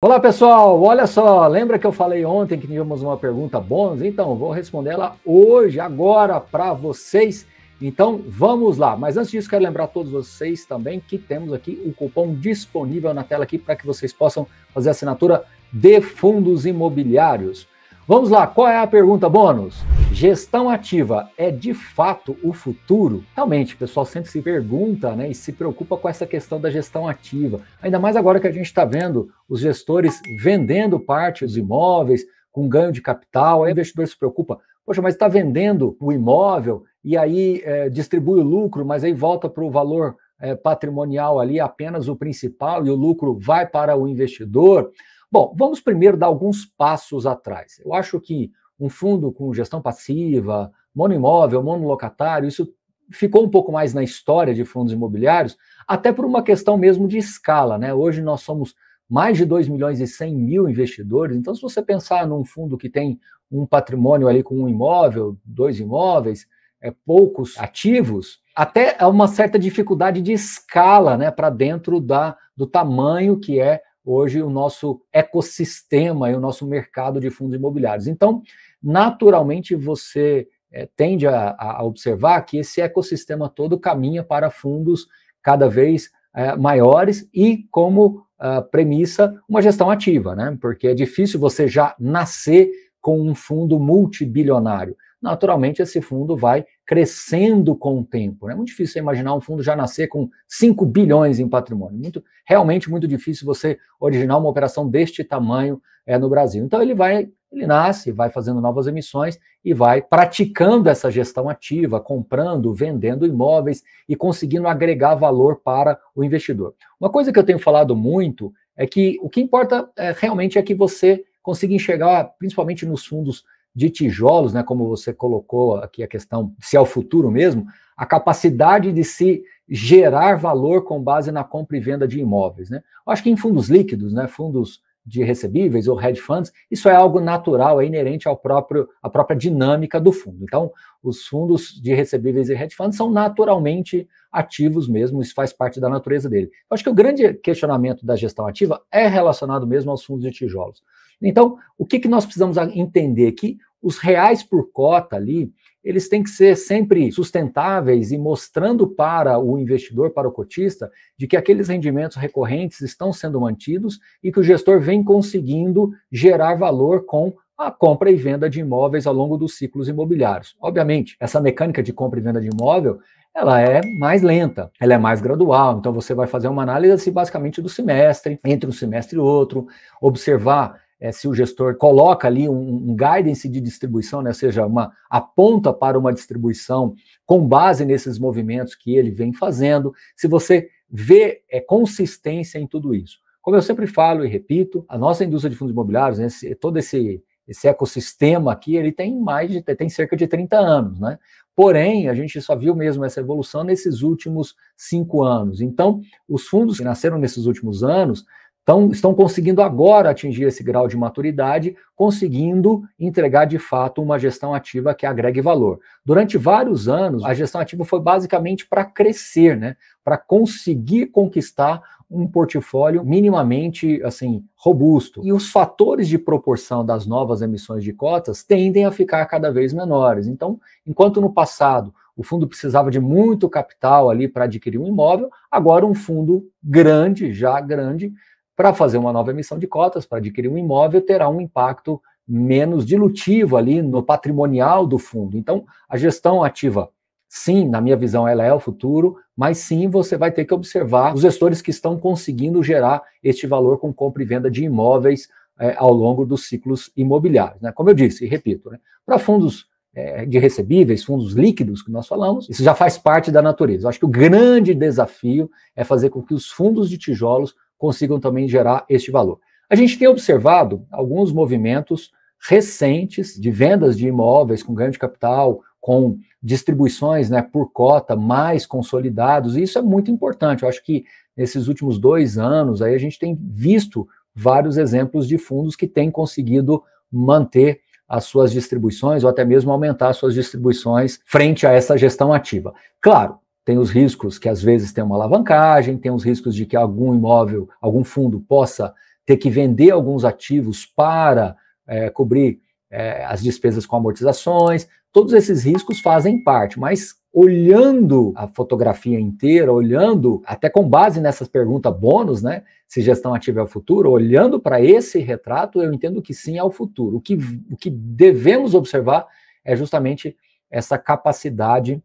Olá pessoal, olha só, lembra que eu falei ontem que tínhamos uma pergunta bônus? Então, vou responder ela hoje, agora, para vocês. Então, vamos lá. Mas antes disso, quero lembrar a todos vocês também que temos aqui o cupom disponível na tela aqui para que vocês possam fazer assinatura de fundos imobiliários. Vamos lá, qual é a pergunta bônus? Gestão ativa é de fato o futuro? Realmente, o pessoal sempre se pergunta né, e se preocupa com essa questão da gestão ativa. Ainda mais agora que a gente está vendo os gestores vendendo parte dos imóveis com ganho de capital, aí o investidor se preocupa. Poxa, mas está vendendo o imóvel e aí é, distribui o lucro, mas aí volta para o valor é, patrimonial ali apenas o principal e o lucro vai para o investidor. Bom, vamos primeiro dar alguns passos atrás. Eu acho que um fundo com gestão passiva, mono imóvel, monolocatário, isso ficou um pouco mais na história de fundos imobiliários, até por uma questão mesmo de escala. Né? Hoje nós somos mais de 2 milhões e 100 mil investidores, então se você pensar num fundo que tem um patrimônio ali com um imóvel, dois imóveis, é, poucos ativos, até uma certa dificuldade de escala né, para dentro da, do tamanho que é hoje o nosso ecossistema e o nosso mercado de fundos imobiliários. Então, naturalmente, você é, tende a, a, observar que esse ecossistema todo caminha para fundos cada vez é, maiores e como a, ah, premissa uma gestão ativa, né? Porque é difícil você já nascer com um fundo multibilionário naturalmente esse fundo vai crescendo com o tempo. Né? É né? muito difícil imaginar um fundo já nascer com 5 bilhões em patrimônio. Muito, realmente muito difícil você originar uma operação deste tamanho é, no Brasil. Então ele vai, ele nasce, vai fazendo novas emissões e vai praticando essa gestão ativa, comprando, vendendo imóveis e conseguindo agregar valor para o investidor. Uma coisa que eu tenho falado muito é que o que importa é, realmente é que você consiga enxergar, principalmente nos fundos de tijolos, né, como você colocou aqui a questão, se é o futuro mesmo, a capacidade de se gerar valor com base na compra e venda de imóveis. Né? Eu acho que em fundos líquidos, né, fundos de recebíveis ou hedge funds, isso é algo natural, é inerente ao próprio, à própria dinâmica do fundo. Então, os fundos de recebíveis e hedge funds são naturalmente ativos mesmo, isso faz parte da natureza dele. Eu acho que o grande questionamento da gestão ativa é relacionado mesmo aos fundos de tijolos. Então, o que, que nós precisamos entender? Que os reais por cota ali, eles têm que ser sempre sustentáveis e mostrando para o investidor, para o cotista, de que aqueles rendimentos recorrentes estão sendo mantidos e que o gestor vem conseguindo gerar valor com a compra e venda de imóveis ao longo dos ciclos imobiliários. Obviamente, essa mecânica de compra e venda de imóvel, ela é mais lenta, ela é mais gradual, então você vai fazer uma análise basicamente do semestre, entre um semestre e outro, observar é, se o gestor coloca ali um, um guidance de distribuição, né, ou seja, uma, aponta para uma distribuição com base nesses movimentos que ele vem fazendo, se você vê é, consistência em tudo isso. Como eu sempre falo e repito, a nossa indústria de fundos imobiliários, né, esse, todo esse, esse ecossistema aqui, ele tem mais de tem cerca de 30 anos, né? Porém, a gente só viu mesmo essa evolução nesses últimos cinco anos. Então, os fundos que nasceram nesses últimos anos então, estão conseguindo agora atingir esse grau de maturidade, conseguindo entregar de fato uma gestão ativa que agregue valor. Durante vários anos, a gestão ativa foi basicamente para crescer, né? para conseguir conquistar um portfólio minimamente assim robusto. E os fatores de proporção das novas emissões de cotas tendem a ficar cada vez menores. Então, enquanto no passado o fundo precisava de muito capital ali para adquirir um imóvel, agora um fundo grande, já grande, para fazer uma nova emissão de cotas, para adquirir um imóvel, terá um impacto menos dilutivo ali no patrimonial do fundo. Então, a gestão ativa, sim, na minha visão, ela é o futuro, mas sim, você vai ter que observar os gestores que estão conseguindo gerar este valor com compra e venda de imóveis é, ao longo dos ciclos imobiliários. Né? Como eu disse e repito, né? para fundos é, de recebíveis, fundos líquidos que nós falamos, isso já faz parte da natureza. Eu acho que o grande desafio é fazer com que os fundos de tijolos consigam também gerar este valor. A gente tem observado alguns movimentos recentes de vendas de imóveis com ganho de capital, com distribuições né, por cota mais consolidados, e isso é muito importante. Eu acho que nesses últimos dois anos aí a gente tem visto vários exemplos de fundos que têm conseguido manter as suas distribuições ou até mesmo aumentar as suas distribuições frente a essa gestão ativa. Claro, tem os riscos que às vezes tem uma alavancagem, tem os riscos de que algum imóvel, algum fundo possa ter que vender alguns ativos para é, cobrir é, as despesas com amortizações. Todos esses riscos fazem parte, mas olhando a fotografia inteira, olhando até com base nessas perguntas bônus, né? Se gestão ativa é o futuro, olhando para esse retrato, eu entendo que sim é o futuro. O que, o que devemos observar é justamente essa capacidade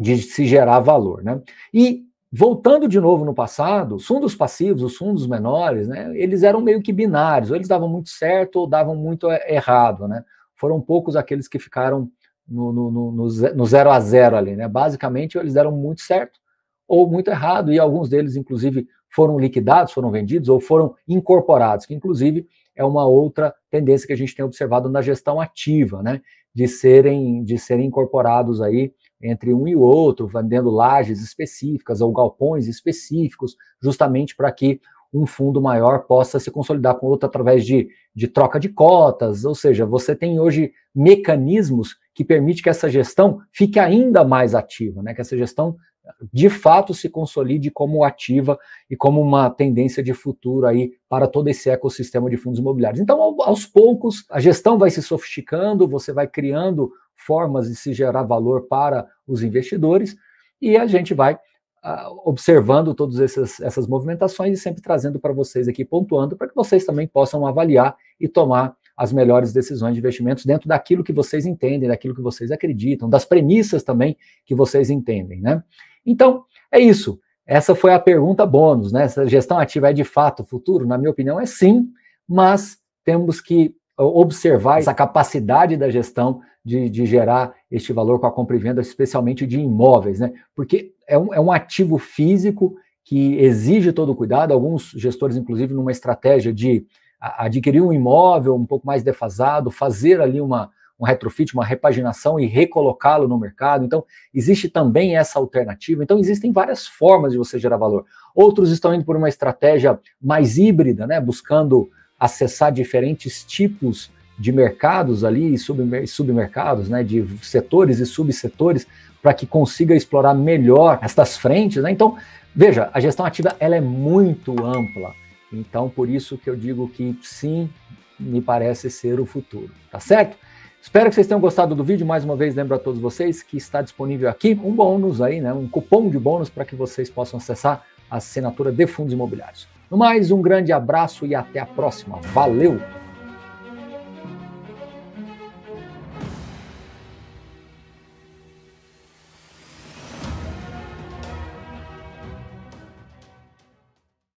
de se gerar valor. Né? E voltando de novo no passado, os fundos passivos, os fundos menores, né, eles eram meio que binários, ou eles davam muito certo ou davam muito eh, errado. Né? Foram poucos aqueles que ficaram no, no, no, no zero a zero ali. Né? Basicamente, eles deram muito certo ou muito errado, e alguns deles, inclusive, foram liquidados, foram vendidos ou foram incorporados, que inclusive é uma outra tendência que a gente tem observado na gestão ativa, né? De serem, de serem incorporados aí entre um e o outro, vendendo lajes específicas ou galpões específicos, justamente para que um fundo maior possa se consolidar com outro através de, de troca de cotas, ou seja, você tem hoje mecanismos que permite que essa gestão fique ainda mais ativa, né? que essa gestão de fato se consolide como ativa e como uma tendência de futuro aí para todo esse ecossistema de fundos imobiliários. Então, aos poucos, a gestão vai se sofisticando, você vai criando formas de se gerar valor para os investidores, e a gente vai ah, observando todas essas, essas movimentações e sempre trazendo para vocês aqui, pontuando, para que vocês também possam avaliar e tomar as melhores decisões de investimentos dentro daquilo que vocês entendem, daquilo que vocês acreditam, das premissas também que vocês entendem, né? Então, é isso. Essa foi a pergunta bônus, né? Essa gestão ativa é de fato o futuro? Na minha opinião, é sim, mas temos que observar essa capacidade da gestão de, de gerar este valor com a compra e venda, especialmente de imóveis, né? Porque é um, é um ativo físico que exige todo o cuidado. Alguns gestores, inclusive, numa estratégia de adquirir um imóvel um pouco mais defasado, fazer ali uma, um retrofit, uma repaginação e recolocá-lo no mercado. Então, existe também essa alternativa. Então, existem várias formas de você gerar valor. Outros estão indo por uma estratégia mais híbrida, né, buscando acessar diferentes tipos de mercados ali, submercados, né, de setores e subsetores, para que consiga explorar melhor estas frentes. Né? Então, veja, a gestão ativa ela é muito ampla. Então, por isso que eu digo que sim, me parece ser o futuro, tá certo? Espero que vocês tenham gostado do vídeo. Mais uma vez, lembro a todos vocês que está disponível aqui um bônus aí, né? Um cupom de bônus para que vocês possam acessar a assinatura de fundos imobiliários. Mais um grande abraço e até a próxima. Valeu!